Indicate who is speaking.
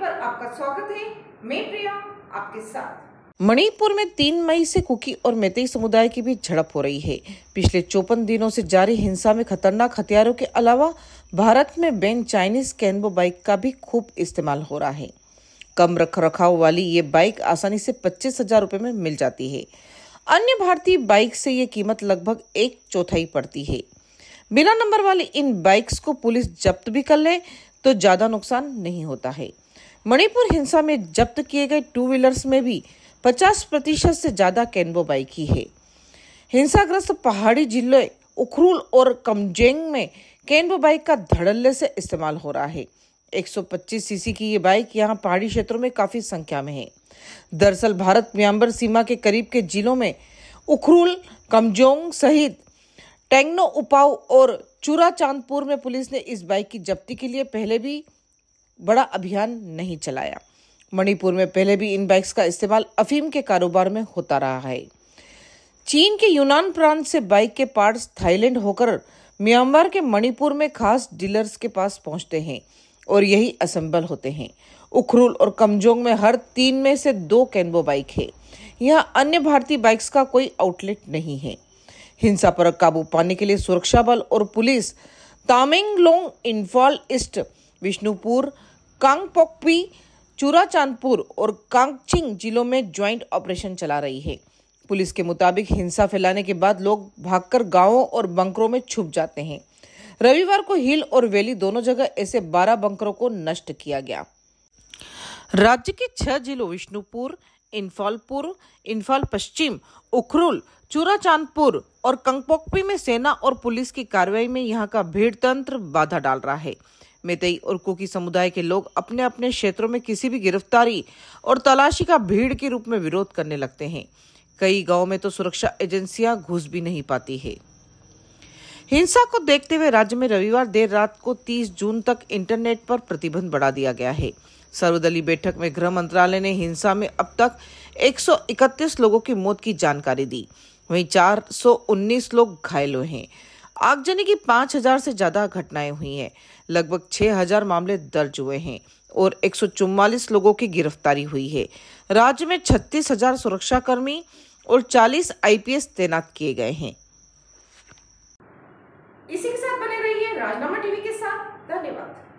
Speaker 1: पर आपका स्वागत है मैं प्रिया आपके साथ मणिपुर में तीन मई से कुकी और मेतई समुदाय की भी झड़प हो रही है पिछले चौपन दिनों से जारी हिंसा में खतरनाक हथियारों के अलावा भारत में बैन चाइनीज कैनबो बाइक का भी खूब इस्तेमाल हो रहा है कम रख रखाव वाली ये बाइक आसानी से पच्चीस हजार रूपए में मिल जाती है अन्य भारतीय बाइक से ये कीमत लगभग एक चौथाई पड़ती है बिना नंबर वाली इन बाइक्स को पुलिस जब्त भी कर ले तो ज्यादा नुकसान नहीं होता है मणिपुर हिंसा में जब्त किए गए टू व्हीलर्स में भी 50 प्रतिशत से ज्यादा कैनबो बाइक ही है हिंसाग्रस्त पहाड़ी जिले उखरूल और कमजेंग में कैनबो बाइक का धड़ल्ले से इस्तेमाल हो रहा है 125 सीसी की ये बाइक यहाँ पहाड़ी क्षेत्रों में काफी संख्या में है दरअसल भारत म्यांबर सीमा के करीब के जिलों में उखरूल कमजोंग सहित टेंगनो उपाव और चूरा चांदपुर में पुलिस ने इस बाइक की जब्ती के लिए पहले भी बड़ा अभियान नहीं चलाया मणिपुर में पहले भी इन बाइक्स का इस्तेमाल अफीम के कारोबार में होता रहा है चीन के यूनान प्रांत से बाइक के पार्ट्स थाईलैंड होकर म्यांमार के मणिपुर में खास डीलर्स के पास पहुंचते हैं और यही असेंबल होते हैं उखरुल और कमजोंग में हर तीन में से दो कैनबो बाइक है यहाँ अन्य भारतीय बाइक्स का कोई आउटलेट नहीं है हिंसा पर काबू पाने के लिए सुरक्षा बल और पुलिस तामेंगलोंग इन्फॉल ईस्ट विष्णुपुर कांगपोकपी चूराचांदपुर और कांगचिंग जिलों में ज्वाइंट ऑपरेशन चला रही है पुलिस के मुताबिक हिंसा फैलाने के बाद लोग भागकर गांवों और बंकरों में छुप जाते हैं रविवार को हिल और वैली दोनों जगह ऐसे 12 बंकरों को नष्ट किया गया राज्य के छह जिलों विष्णुपुर इंफालपुर इंफाल पश्चिम उखरुल चूराचांदपुर और कंगपोकपी में सेना और पुलिस की कार्रवाई में यहाँ का भीड़ तंत्र बाधा डाल रहा है मेतई और कुकी समुदाय के लोग अपने अपने क्षेत्रों में किसी भी गिरफ्तारी और तलाशी का भीड़ के रूप में विरोध करने लगते हैं कई गांव में तो सुरक्षा एजेंसियां घुस भी नहीं पाती है हिंसा को देखते हुए राज्य में रविवार देर रात को 30 जून तक इंटरनेट पर प्रतिबंध बढ़ा दिया गया है सर्वदलीय बैठक में गृह मंत्रालय ने हिंसा में अब तक 131 लोगों की मौत की जानकारी दी वहीं 419 लोग घायल हुए हैं आगजनी की 5000 से ज्यादा घटनाएं हुई हैं लगभग 6000 मामले दर्ज हुए हैं और 144 लोगों की गिरफ्तारी हुई है राज्य में 36000 सुरक्षाकर्मी और 40 आईपीएस तैनात किए गए हैं इसी के साथ बने रहिए है, राजनामा टीवी के साथ धन्यवाद